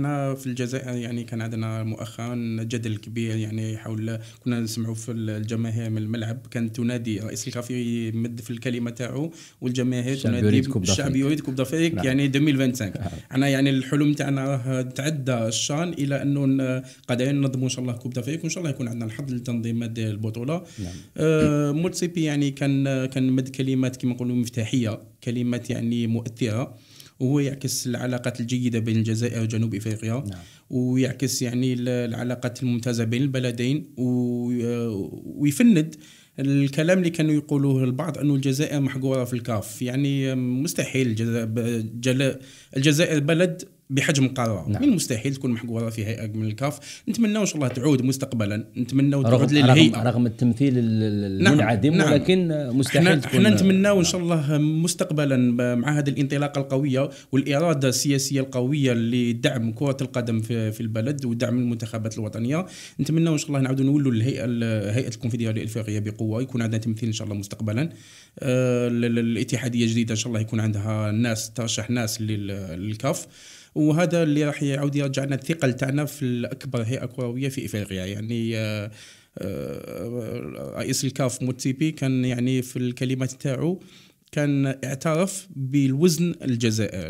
احنا في الجزائر يعني كان عندنا مؤخرا جدل كبير يعني حول كنا نسمعوا في الجماهير من الملعب كانت تنادي رئيس الكافي يمد في الكلمه تاعو والجماهير تنادي الشعب يريد كوب دافريك نعم. يعني 2025 نعم. انا يعني الحلم تاعنا راه تعدى الشان الى انه قادرين ننظموا ان شاء الله كوب دافريك وان شاء الله يكون عندنا الحظ لتنظيم هذه البطوله نعم. آه موتسيبي يعني كان كان مد كلمات كما نقولوا مفتاحيه كلمات يعني مؤثره وهو يعكس العلاقات الجيدة بين الجزائر وجنوب إفريقيا نعم. ويعكس يعني العلاقات الممتازة بين البلدين ويفند الكلام اللي كانوا يقولوه البعض انه الجزائر محقوره في الكاف يعني مستحيل الجزائر, الجزائر بلد بحجم القرار نعم. من المستحيل تكون محقوره في هيئه من الكاف نتمنى ان شاء الله تعود مستقبلا نتمنى تعود للهيئه رغم, رغم التمثيل نعم. المنعدم نعم. ولكن نعم. مستحيل احنا, تكون احنا نتمنى ان شاء الله مستقبلا مع هذه الانطلاقه القويه والاراده السياسيه القويه لدعم كره القدم في, في البلد ودعم المنتخبات الوطنيه نتمنى ان شاء الله نعاودوا نولوا الهيئه هيئه الكونفدراليه الافريقيه بقوه يكون عندنا تمثيل ان شاء الله مستقبلا آه، الاتحاديه الجديده ان شاء الله يكون عندها ناس ترشح ناس للكاف وهذا اللي راح يعاود يرجع لنا الثقه تاعنا في الاكبر هيئه كرويه في افريقيا يعني آه، آه، رئيس الكاف موتسيبي كان يعني في الكلمات تاعو كان اعترف بالوزن الجزائر